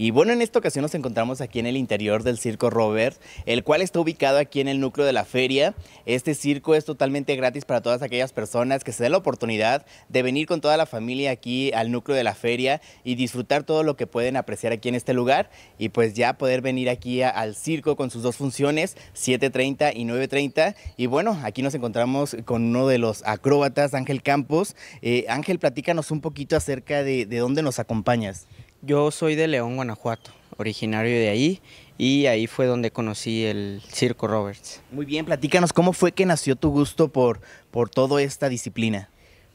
Y bueno, en esta ocasión nos encontramos aquí en el interior del Circo Robert, el cual está ubicado aquí en el núcleo de la feria. Este circo es totalmente gratis para todas aquellas personas que se den la oportunidad de venir con toda la familia aquí al núcleo de la feria y disfrutar todo lo que pueden apreciar aquí en este lugar y pues ya poder venir aquí al circo con sus dos funciones, 7.30 y 9.30. Y bueno, aquí nos encontramos con uno de los acróbatas, Ángel Campos. Eh, Ángel, platícanos un poquito acerca de, de dónde nos acompañas. Yo soy de León, Guanajuato, originario de ahí y ahí fue donde conocí el Circo Roberts. Muy bien, platícanos cómo fue que nació tu gusto por, por toda esta disciplina.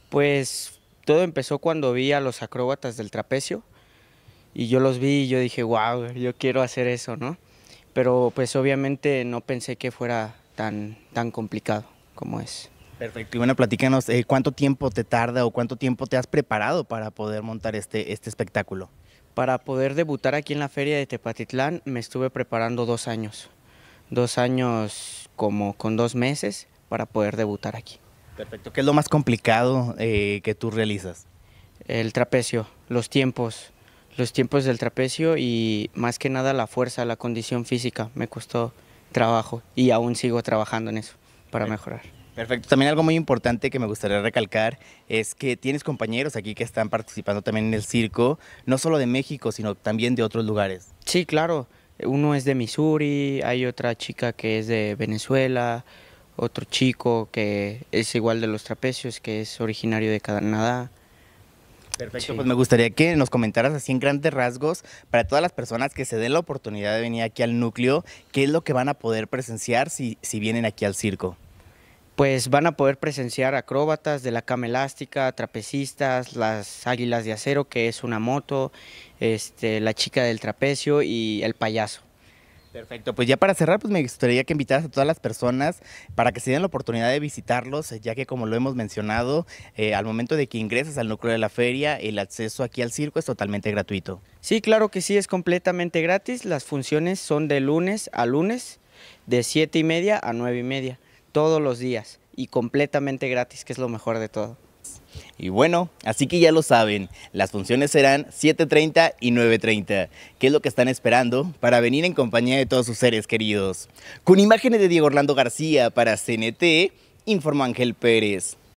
Pues todo empezó cuando vi a los acróbatas del trapecio y yo los vi y yo dije, wow, yo quiero hacer eso, ¿no? Pero pues obviamente no pensé que fuera tan, tan complicado como es. Perfecto. Y bueno, platícanos, eh, ¿cuánto tiempo te tarda o cuánto tiempo te has preparado para poder montar este, este espectáculo? Para poder debutar aquí en la feria de Tepatitlán me estuve preparando dos años, dos años como con dos meses para poder debutar aquí. Perfecto. ¿Qué es lo más complicado eh, que tú realizas? El trapecio, los tiempos, los tiempos del trapecio y más que nada la fuerza, la condición física. Me costó trabajo y aún sigo trabajando en eso para mejorar. Perfecto. También algo muy importante que me gustaría recalcar es que tienes compañeros aquí que están participando también en el circo, no solo de México, sino también de otros lugares. Sí, claro. Uno es de Missouri, hay otra chica que es de Venezuela, otro chico que es igual de los trapecios, que es originario de Canadá. Perfecto, pues me gustaría que nos comentaras así en grandes rasgos para todas las personas que se den la oportunidad de venir aquí al núcleo, qué es lo que van a poder presenciar si vienen aquí al circo pues van a poder presenciar acróbatas de la cama elástica, trapecistas, las águilas de acero, que es una moto, este, la chica del trapecio y el payaso. Perfecto, pues ya para cerrar, pues me gustaría que invitaras a todas las personas para que se den la oportunidad de visitarlos, ya que como lo hemos mencionado, eh, al momento de que ingresas al núcleo de la feria, el acceso aquí al circo es totalmente gratuito. Sí, claro que sí, es completamente gratis. Las funciones son de lunes a lunes, de siete y media a nueve y media todos los días y completamente gratis, que es lo mejor de todo. Y bueno, así que ya lo saben, las funciones serán 7.30 y 9.30, que es lo que están esperando para venir en compañía de todos sus seres queridos. Con imágenes de Diego Orlando García para CNT, informó Ángel Pérez.